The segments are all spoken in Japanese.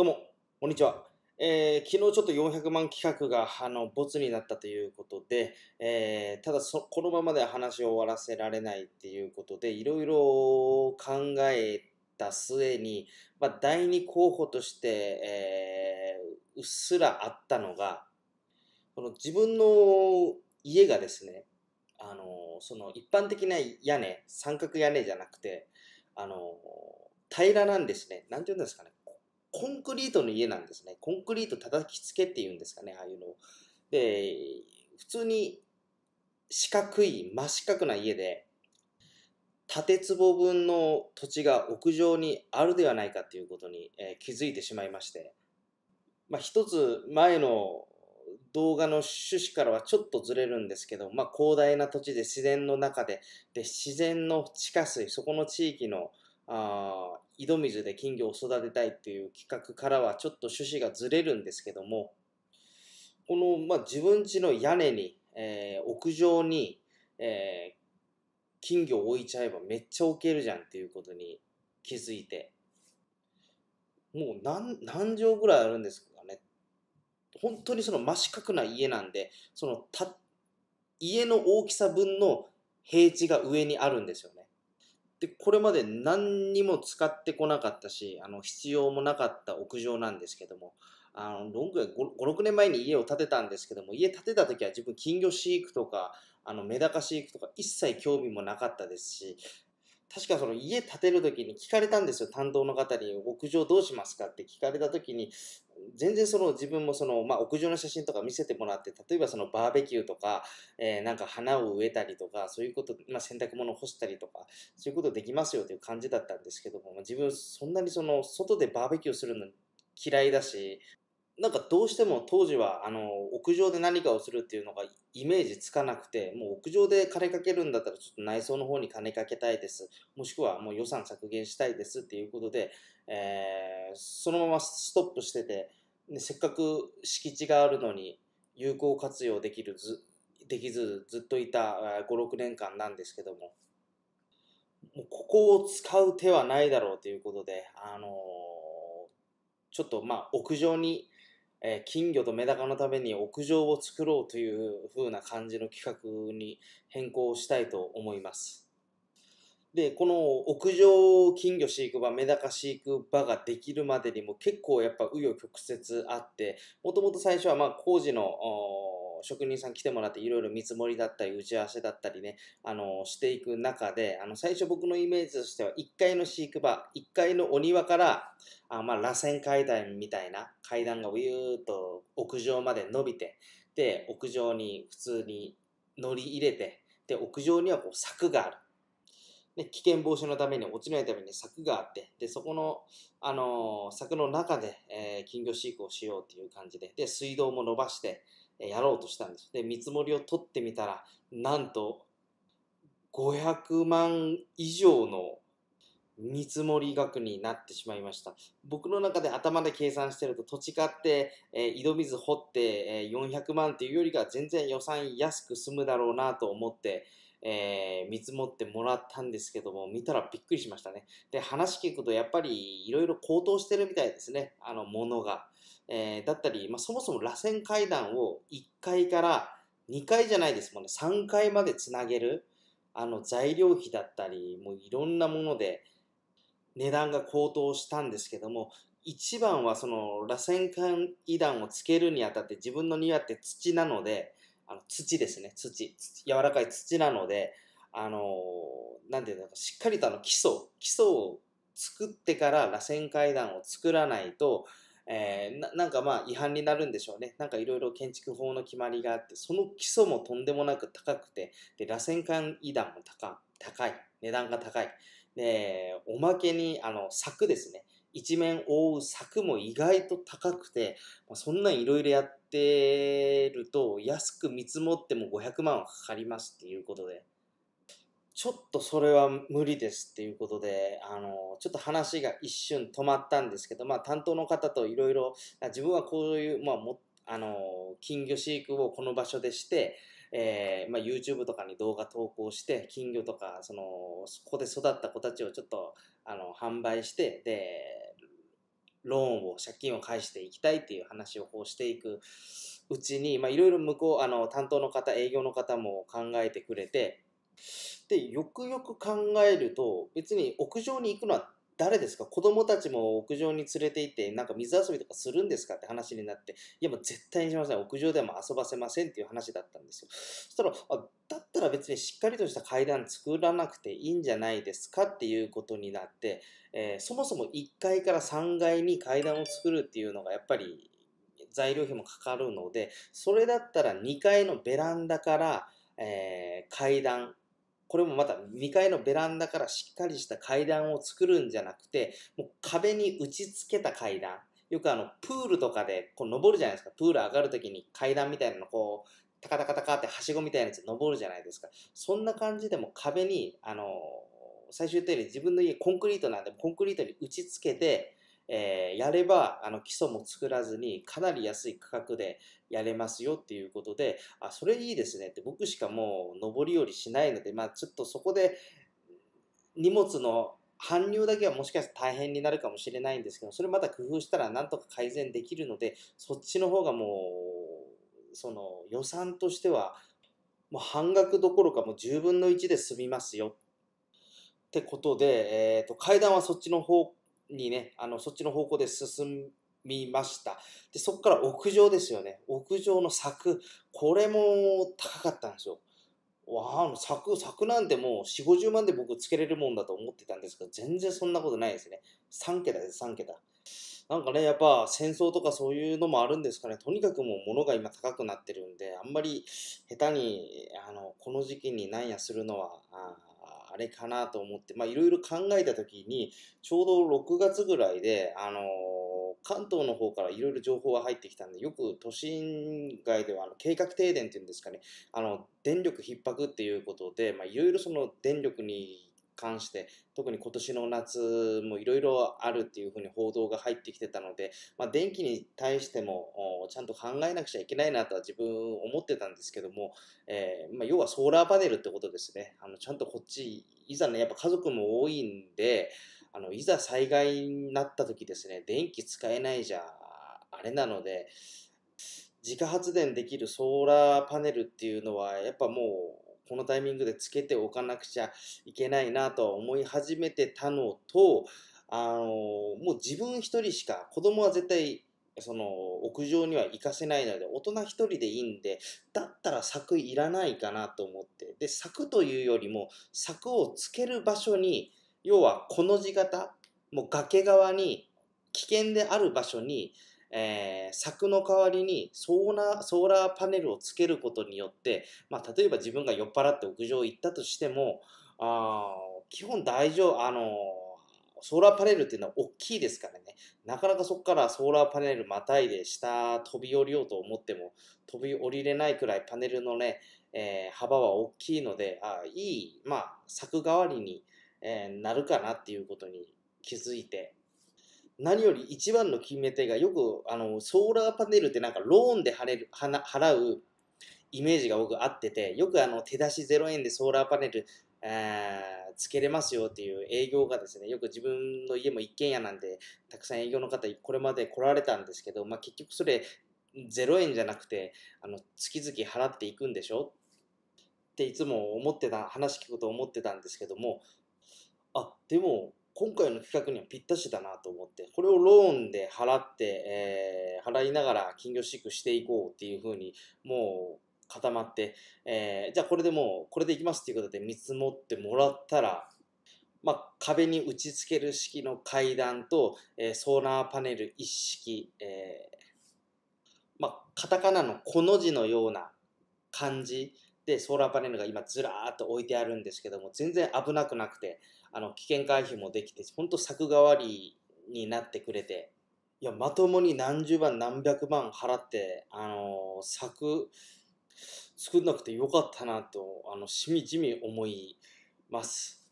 どうも、こんにちは。えー、昨日ちょっと400万企画があのボツになったということで、えー、ただそこのままでは話を終わらせられないっていうことでいろいろ考えた末に、まあ、第2候補として、えー、うっすらあったのがこの自分の家がですねあのその一般的な屋根三角屋根じゃなくてあの平らなんですね何て言うんですかねコンクリートの家なんですね。コンクリート叩きつけっていうんですかね、ああいうので、普通に四角い、真四角な家で、縦坪分の土地が屋上にあるではないかということに、えー、気づいてしまいまして、まあ、一つ前の動画の趣旨からはちょっとずれるんですけど、まあ、広大な土地で自然の中でで自然の地下水そこの地域のあ井戸水で金魚を育てたいっていう企画からはちょっと趣旨がずれるんですけどもこの、まあ、自分家の屋根に、えー、屋上に、えー、金魚を置いちゃえばめっちゃ置けるじゃんっていうことに気づいてもう何何畳ぐらいあるんですかね本当にその真四角な家なんでそのた家の大きさ分の平地が上にあるんですよね。で、これまで何にも使ってこなかったし、あの、必要もなかった屋上なんですけども、あの、5、6年前に家を建てたんですけども、家建てた時は自分金魚飼育とか、あの、メダカ飼育とか一切興味もなかったですし、確かその家建てる時に聞かれたんですよ、担当の方に、屋上どうしますかって聞かれた時に、全然その自分もその、まあ、屋上の写真とか見せてもらって、例えばそのバーベキューとか、えー、なんか花を植えたりとか、そういうこと、まあ、洗濯物を干したりとか、そういうことできますよという感じだったんですけども、自分そんなにその外でバーベキューするの嫌いだし、なんかどうしても当時はあの屋上で何かをするっていうのがイメージつかなくてもう屋上で金かけるんだったらちょっと内装の方に金かけたいですもしくはもう予算削減したいですっていうことで、えー、そのままストップしててせっかく敷地があるのに有効活用できるずできずずっといた56年間なんですけどももうここを使う手はないだろうということで、あのー、ちょっとまあ屋上に、えー、金魚とメダカのために屋上を作ろうという風な感じの企画に変更したいと思います。で、この屋上金魚飼育場、メダカ飼育場ができるまでにも結構やっぱ紆余曲折あって、もともと最初はまあ工事の職人さん来てもらっていろいろ見積もりだったり打ち合わせだったりね、あのしていく中で、あの最初僕のイメージとしては1階の飼育場、1階のお庭から、あまあ螺旋階段みたいな階段がウィューッと屋上まで伸びて、で、屋上に普通に乗り入れて、で、屋上にはこう柵がある。ね、危険防止のために落ちないために柵があってでそこの、あの柵の中で、えー、金魚飼育をしようという感じでで水道も伸ばしてやろうとしたんですで見積もりを取ってみたらなんと500万以上の見積もり額になってしまいました僕の中で頭で計算してると土地買って、えー、井戸水掘って、えー、400万というよりか全然予算安く済むだろうなと思って、えー、見積もってもらったんですけども、見たらびっくりしましたね。で、話聞くとやっぱりいろいろ高騰してるみたいですね、あの、ものが。えー、だったり、まあ、そもそも螺旋階段を1階から2階じゃないですもんね、3階までつなげる、あの、材料費だったり、もういろんなもので、値段が高騰したんですけども、一番はその螺旋階段をつけるにあたって自分の庭って土なので、あの土ですね、土。柔らかい土なので、あの何なんていうのか、しっかりとあの基礎、基礎を作ってから螺旋階段を作らないと、えー、なんかまあ違反になるんでしょうね。なんかいろいろ建築法の決まりがあって、その基礎もとんでもなく高くて、で螺旋階段も高高い、値段が高い。で、おまけにあの柵ですね。一面覆う柵も意外と高くて、まあ、そんなんいろいろやってると安く見積もっても500万はかかりますっていうことでちょっとそれは無理ですっていうことであのちょっと話が一瞬止まったんですけど、まあ、担当の方といろいろ自分はこういう、まあ、もあの金魚飼育をこの場所でしてえーまあ、YouTube とかに動画投稿して金魚とかそのここで育った子たちをちょっとあの販売してでローンを借金を返していきたいっていう話をこうしていくうちにいろいろ向こうあの担当の方営業の方も考えてくれてでよくよく考えると別に屋上に行くのは誰ですか子供たちも屋上に連れて行って、なんか水遊びとかするんですかって話になって、いやもう絶対にしません。屋上でも遊ばせませんっていう話だったんですよ。そしたら、あだったら別にしっかりとした階段作らなくていいんじゃないですかっていうことになって、えー、そもそも1階から3階に階段を作るっていうのがやっぱり材料費もかかるので、それだったら2階のベランダから、えー、階段これもまた2階のベランダからしっかりした階段を作るんじゃなくて、もう壁に打ち付けた階段。よくあの、プールとかでこう登るじゃないですか。プール上がるときに階段みたいなのこう、タカタカタカってはしごみたいなやつ登るじゃないですか。そんな感じでも壁に、あの、最終的に自分の家コンクリートなんで、コンクリートに打ち付けて、えー、やればあの基礎も作らずにかなり安い価格でやれますよっていうことで、あ、それいいですねって僕しかもう上り下りしないので、まあちょっとそこで荷物の搬入だけはもしかしたら大変になるかもしれないんですけど、それまた工夫したらなんとか改善できるので、そっちの方がもう、その予算としては、もう半額どころかもう10分の1で済みますよ。ってことで、えっ、ー、と、階段はそっちの方にね、あの、そっちの方向で進みました。で、そこから屋上ですよね。屋上の柵、これも高かったんですよ。わあ、柵、柵なんてもう4、50万で僕つけれるもんだと思ってたんですけど、全然そんなことないですね。3桁です、3桁。なんかね、やっぱ戦争とかそういうのもあるんですかね。とにかくもう物が今高くなってるんで、あんまり下手に、あの、この時期に何やするのは、あれかなと思って、まあ、いろいろ考えた時に、ちょうど6月ぐらいで、あのー、関東の方からいろいろ情報が入ってきたんで、よく都心外ではあの計画停電っていうんですかね、あの、電力逼迫っていうことで、まあ、いろいろその電力に関して、特に今年の夏もいろいろあるっていうふうに報道が入ってきてたので、まあ、電気に対してもちゃんと考えなくちゃいけないなとは自分思ってたんですけども、えー、まあ、要はソーラーパネルってことですね。あのちゃんとこっち、いざね、やっぱ家族も多いんで、あのいざ災害になった時ですね、電気使えないじゃあれなので、自家発電できるソーラーパネルっていうのはやっぱもうこのタイミングでつけておかなくちゃいけないなと思い始めてたのと、あのもう自分一人しか子供は絶対その屋上には行かせないので大人一人でいいんでだったら柵いらないかなと思ってで柵というよりも柵をつける場所に要はこの字型もう崖側に危険である場所にえー、柵の代わりにソーラーソーラーパネルをつけることによって、まあ、例えば自分が酔っ払って屋上行ったとしてもあ基本大丈夫あのソーラーパネルっていうのは大きいですからねなかなかそこからソーラーパネルまたいで下飛び降りようと思っても飛び降りれないくらいパネルのね、えー、幅は大きいのであいい、まあ、柵代わりに、えー、なるかなっていうことに気づいて何より一番の決め手がよくあのソーラーパネルってなんかローンで払る払うイメージが僕合っててよくあの手出し0円でソーラーパネルつけれますよっていう営業がですねよく自分の家も一軒家なんでたくさん営業の方これまで来られたんですけど、まあ、結局それ0円じゃなくてあの月々払っていくんでしょっていつも思ってた話聞くと思ってたんですけどもあでも今回の企画にはぴったしだなと思って、これをローンで払って、えー、払いながら金魚飼育していこうっていうふうに、もう固まって、えー、じゃあこれでもう、これでいきますっていうことで見積もってもらったら、まあ、壁に打ち付ける式の階段と、えー、ソーラーパネル一式、えー、まあ、カタカナのコの字のような感じでソーラーパネルが今ずらーっと置いてあるんですけども全然危なくなくて、あの危険回避もできて本当柵代わりになってくれていやまともに何十万何百万払ってあの作作んなくてよかったなとあのしみじみ思います。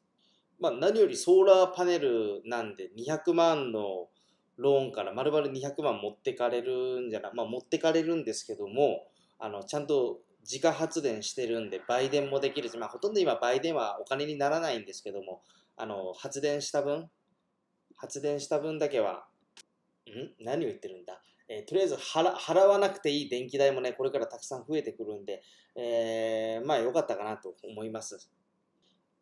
まあ、何よりソーラーパネルなんで200万のローンから丸々200万持ってかれるんじゃない、まあ、持ってかれるんですけどもあのちゃんと自家発電してるんで売電もできるし、まあ、ほとんど今売電はお金にならないんですけどもあの発電した分発電した分だけはん何を言ってるんだ、えー、とりあえず払払わなくていい電気代もねこれからたくさん増えてくるんで、えー、まあ良かったかなと思います、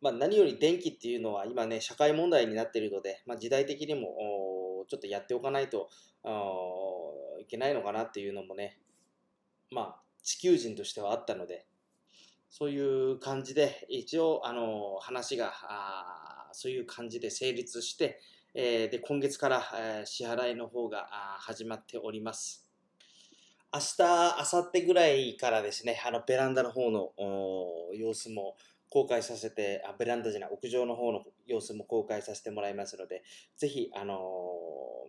まあ、何より電気っていうのは今ね社会問題になっているので、まあ、時代的にもちょっとやっておかないといけないのかなっていうのもねまあ地球人としてはあったのでそういう感じで一応あの話がそういう感じで成立して、えー、で今月から、えー、支払いの方が始まっております。明日、明後日ぐらいからですね、あのベランダの方の様子も公開させてあ、ベランダじゃない、屋上の方の様子も公開させてもらいますので、ぜひ、あの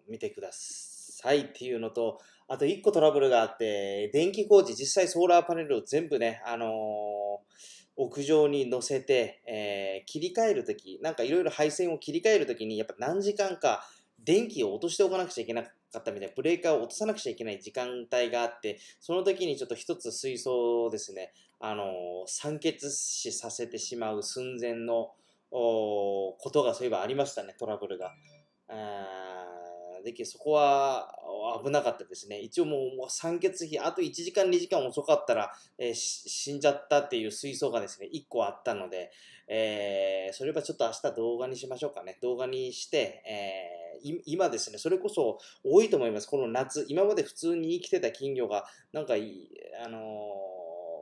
ー、見てくださいっていうのと、あと1個トラブルがあって、電気工事、実際ソーラーパネルを全部ね、あのー屋上に乗せて、えー、切り替えるとき、なんかいろいろ配線を切り替えるときに、やっぱ何時間か電気を落としておかなくちゃいけなかったみたいな、ブレーカーを落とさなくちゃいけない時間帯があって、その時にちょっと一つ水槽をですね、あのー、酸欠死させてしまう寸前のことがそういえばありましたね、トラブルが。あでそこは危なかったですね。一応もう酸欠比、あと1時間、2時間遅かったら、えー、死んじゃったっていう水槽がですね、1個あったので、えー、それはちょっと明日動画にしましょうかね。動画にして、えー、今ですね、それこそ多いと思います。この夏、今まで普通に生きてた金魚が、なんかあの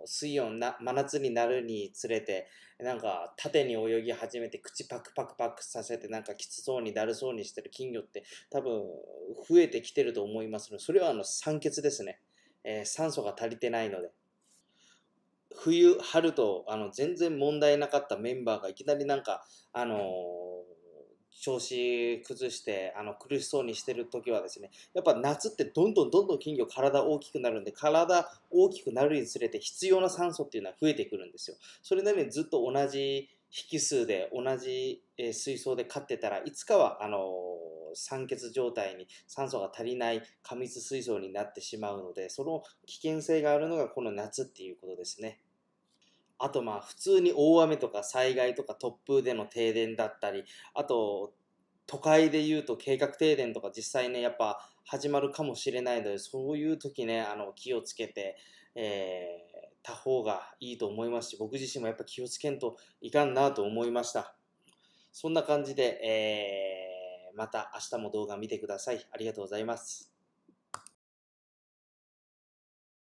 水温な真夏になるにつれてなんか縦に泳ぎ始めて口パクパクパクさせてなんかきつそうにだるそうにしてる金魚って多分増えてきてると思いますのでそれはあの酸欠ですね、えー、酸素が足りてないので。冬春とあの全然問題なかったメンバーがいきなりなんかあのー調子崩してあの苦しそうにしてる時はですねやっぱ夏ってどんどんどんどん金魚体大きくなるんで体大きくなるにつれて必要な酸素っていうのは増えてくるんですよそれなりにずっと同じ引数で同じ水槽で飼ってたらいつかはあの酸欠状態に酸素が足りない過密水槽になってしまうのでその危険性があるのがこの夏っていうことですね。あとまあ普通に大雨とか災害とか突風での停電だったりあと都会でいうと計画停電とか実際ねやっぱ始まるかもしれないのでそういう時ねあの気をつけて、えー、た方がいいと思いますし僕自身もやっぱ気をつけんといかんなと思いましたそんな感じで、えー、また明日も動画見てくださいありがとうございます